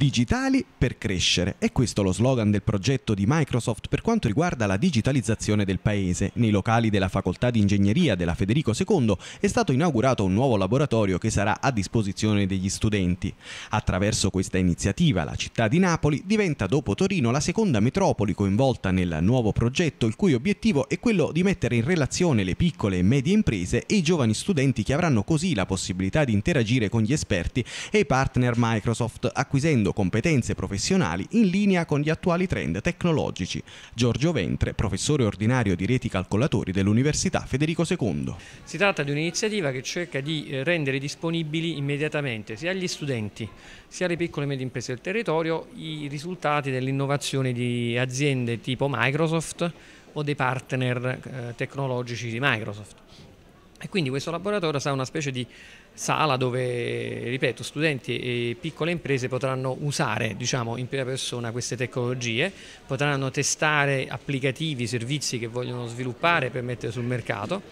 Digitali per crescere. È questo lo slogan del progetto di Microsoft per quanto riguarda la digitalizzazione del paese. Nei locali della Facoltà di Ingegneria della Federico II è stato inaugurato un nuovo laboratorio che sarà a disposizione degli studenti. Attraverso questa iniziativa la città di Napoli diventa dopo Torino la seconda metropoli coinvolta nel nuovo progetto il cui obiettivo è quello di mettere in relazione le piccole e medie imprese e i giovani studenti che avranno così la possibilità di interagire con gli esperti e i partner Microsoft acquisendo sviluppando competenze professionali in linea con gli attuali trend tecnologici. Giorgio Ventre, professore ordinario di reti calcolatori dell'Università Federico II. Si tratta di un'iniziativa che cerca di eh, rendere disponibili immediatamente sia agli studenti sia alle piccole e medie imprese del territorio i risultati dell'innovazione di aziende tipo Microsoft o dei partner eh, tecnologici di Microsoft. E quindi questo laboratorio sarà una specie di sala dove, ripeto, studenti e piccole imprese potranno usare diciamo, in prima persona queste tecnologie, potranno testare applicativi, servizi che vogliono sviluppare per mettere sul mercato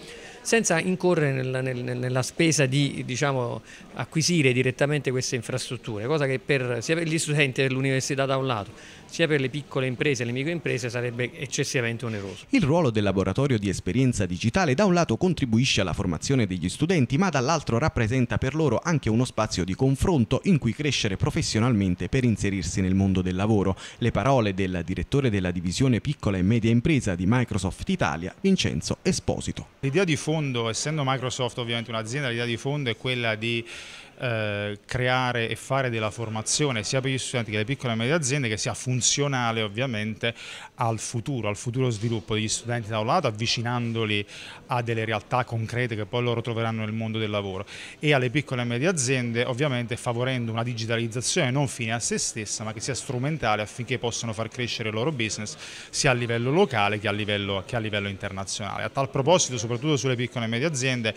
senza incorrere nella, nella, nella spesa di diciamo, acquisire direttamente queste infrastrutture, cosa che per, sia per gli studenti dell'università da un lato, sia per le piccole imprese e le microimprese sarebbe eccessivamente oneroso. Il ruolo del laboratorio di esperienza digitale da un lato contribuisce alla formazione degli studenti, ma dall'altro rappresenta per loro anche uno spazio di confronto in cui crescere professionalmente per inserirsi nel mondo del lavoro. Le parole del direttore della divisione piccola e media impresa di Microsoft Italia, Vincenzo Esposito. L'idea di fondo, essendo Microsoft ovviamente un'azienda, l'idea di fondo è quella di eh, creare e fare della formazione sia per gli studenti che le piccole e medie aziende che sia funzionale ovviamente al futuro, al futuro sviluppo degli studenti da un lato avvicinandoli a delle realtà concrete che poi loro troveranno nel mondo del lavoro e alle piccole e medie aziende ovviamente favorendo una digitalizzazione non fine a se stessa ma che sia strumentale affinché possano far crescere il loro business sia a livello locale che a livello, che a livello internazionale. A tal proposito soprattutto sulle piccole e medie aziende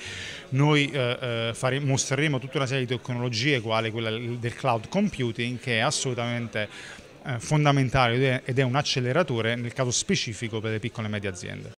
noi eh, eh fare, mostreremo tutta una serie di tecnologie quale quella del cloud computing che è assolutamente eh, fondamentale ed è un acceleratore nel caso specifico per le piccole e medie aziende.